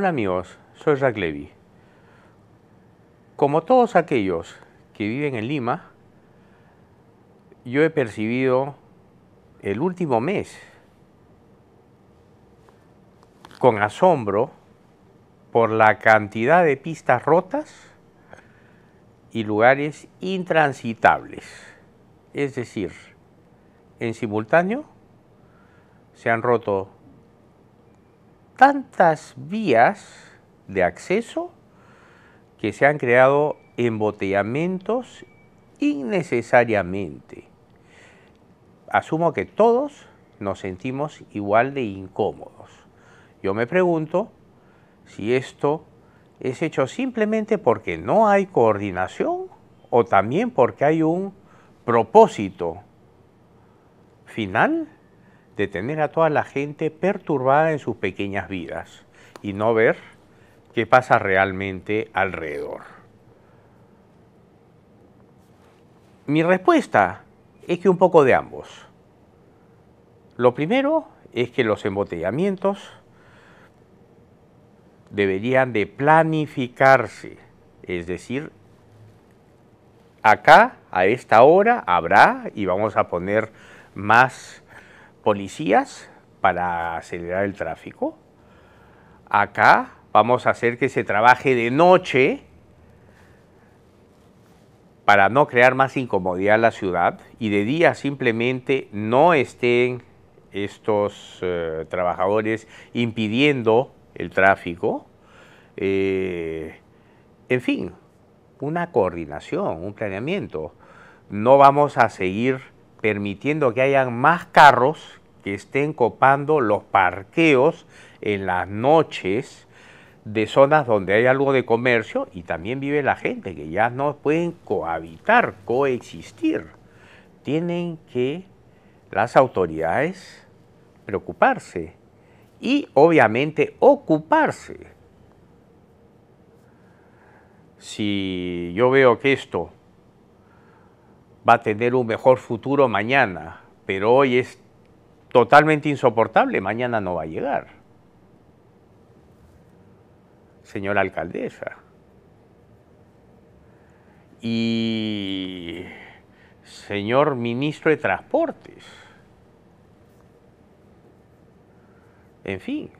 Hola amigos, soy Jack Levy. Como todos aquellos que viven en Lima, yo he percibido el último mes con asombro por la cantidad de pistas rotas y lugares intransitables. Es decir, en simultáneo se han roto tantas vías de acceso que se han creado embotellamientos innecesariamente. Asumo que todos nos sentimos igual de incómodos. Yo me pregunto si esto es hecho simplemente porque no hay coordinación o también porque hay un propósito final de tener a toda la gente perturbada en sus pequeñas vidas y no ver qué pasa realmente alrededor. Mi respuesta es que un poco de ambos. Lo primero es que los embotellamientos deberían de planificarse, es decir, acá a esta hora habrá y vamos a poner más policías para acelerar el tráfico. Acá vamos a hacer que se trabaje de noche para no crear más incomodidad a la ciudad y de día simplemente no estén estos eh, trabajadores impidiendo el tráfico. Eh, en fin, una coordinación, un planeamiento. No vamos a seguir permitiendo que hayan más carros que estén copando los parqueos en las noches de zonas donde hay algo de comercio y también vive la gente, que ya no pueden cohabitar, coexistir. Tienen que las autoridades preocuparse y obviamente ocuparse. Si yo veo que esto va a tener un mejor futuro mañana, pero hoy es totalmente insoportable, mañana no va a llegar. Señora alcaldesa. Y señor ministro de Transportes. En fin,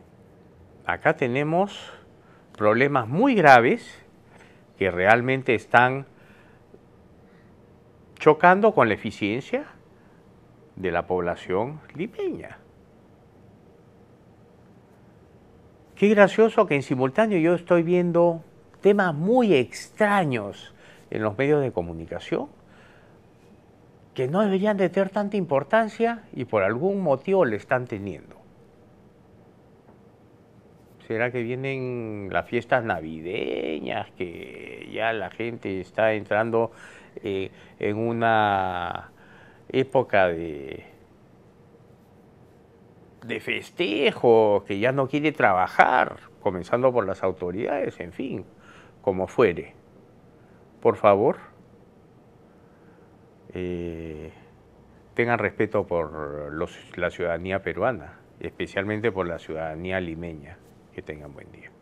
acá tenemos problemas muy graves que realmente están chocando con la eficiencia de la población limeña. Qué gracioso que en simultáneo yo estoy viendo temas muy extraños en los medios de comunicación que no deberían de tener tanta importancia y por algún motivo le están teniendo. ¿Será que vienen las fiestas navideñas, que ya la gente está entrando en una época de, de festejo, que ya no quiere trabajar, comenzando por las autoridades, en fin, como fuere. Por favor, eh, tengan respeto por los, la ciudadanía peruana, especialmente por la ciudadanía limeña. Que tengan buen día.